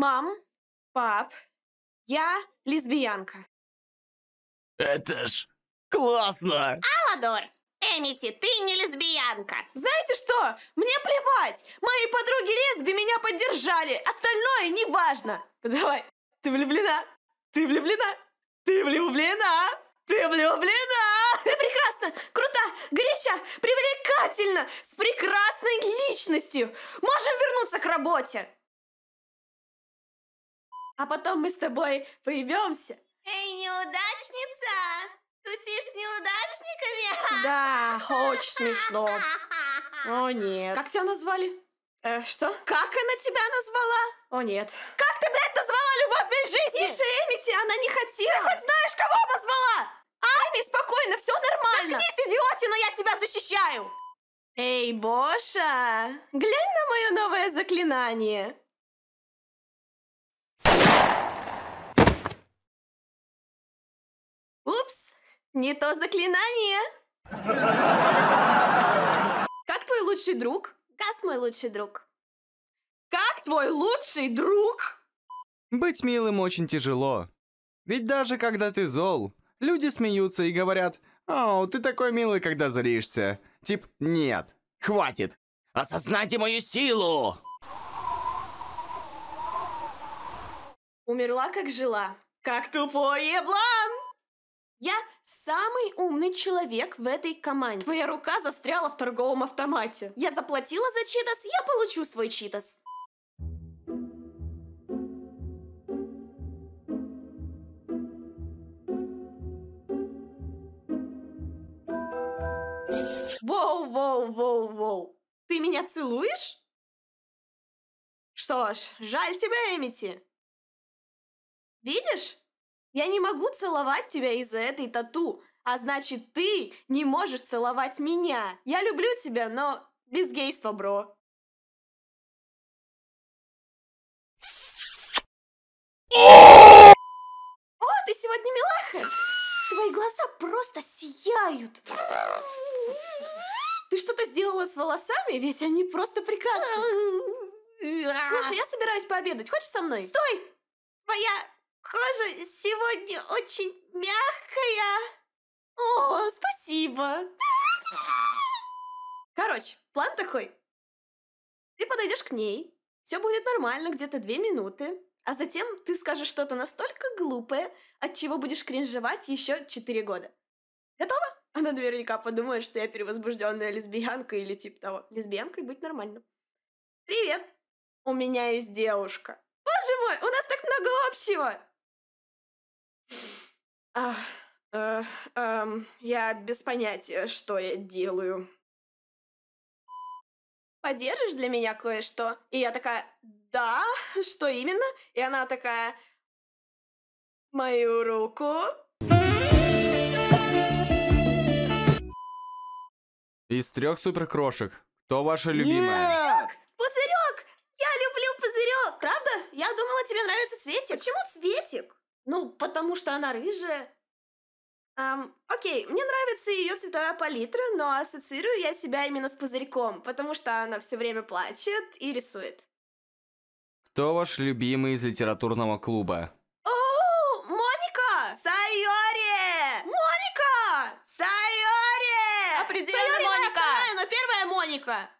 Мам, пап, я лесбиянка. Это ж классно! Алладор, Эмити, ты не лесбиянка. Знаете что? Мне плевать. Мои подруги лесби меня поддержали. Остальное не важно. Давай, ты влюблена. Ты влюблена. Ты влюблена. Ты влюблена. Ты прекрасна, круто, горяча, привлекательно, с прекрасной личностью. Можем вернуться к работе а потом мы с тобой появимся. Эй, неудачница! Тусишь с неудачниками? Да, очень смешно. О, нет. Как тебя назвали? Э, что? Как она тебя назвала? О, нет. Как ты, блядь, назвала любовь без жизни? Тише, Эмити, она не хотела. Ты хоть знаешь, кого обозвала? Ами, спокойно, все нормально. Заткнись, идиотина, я тебя защищаю. Эй, Боша, глянь на мое новое заклинание. Упс, не то заклинание. Как твой лучший друг? Газ мой лучший друг. Как твой лучший друг? Быть милым очень тяжело. Ведь даже когда ты зол, люди смеются и говорят, «О, ты такой милый, когда злишься». Тип «Нет, хватит, осознайте мою силу!» Умерла, как жила. Как тупой еблан! Я самый умный человек в этой команде. Твоя рука застряла в торговом автомате. Я заплатила за читас, я получу свой читас. Воу, воу, воу, воу. Ты меня целуешь? Что ж, жаль тебя, Эмити. Видишь? Я не могу целовать тебя из-за этой тату. А значит, ты не можешь целовать меня. Я люблю тебя, но без гейства, бро. О, ты сегодня милаха! Твои глаза просто сияют. Ты что-то сделала с волосами? Ведь они просто прекрасны. Слушай, я собираюсь пообедать. Хочешь со мной? Стой! Твоя Кожа сегодня очень мягкая. О, спасибо. Короче, план такой. Ты подойдешь к ней, все будет нормально, где-то две минуты, а затем ты скажешь что-то настолько глупое, от чего будешь кринжевать еще четыре года. Готова? А она наверняка подумает, что я перевозбужденная лесбиянка или типа того. Лесбиянкой быть нормально. Привет! У меня есть девушка. Боже мой, у нас так много общего!» Ах, э, э, я без понятия, что я делаю. Поддержишь для меня кое-что?» И я такая, «Да, что именно?» И она такая, «Мою руку?» Из трех суперкрошек, кто ваша любимая? Нет! думала, тебе нравится цветик. Почему цветик? Ну, потому что она рыжая. Эм, окей, мне нравится ее цветовая палитра, но ассоциирую я себя именно с пузырьком, потому что она все время плачет и рисует. Кто ваш любимый из литературного клуба? О, Моника! Сайори! Моника! Сайори! Определенно Сайори Моника! Моя вторая, но первая Моника!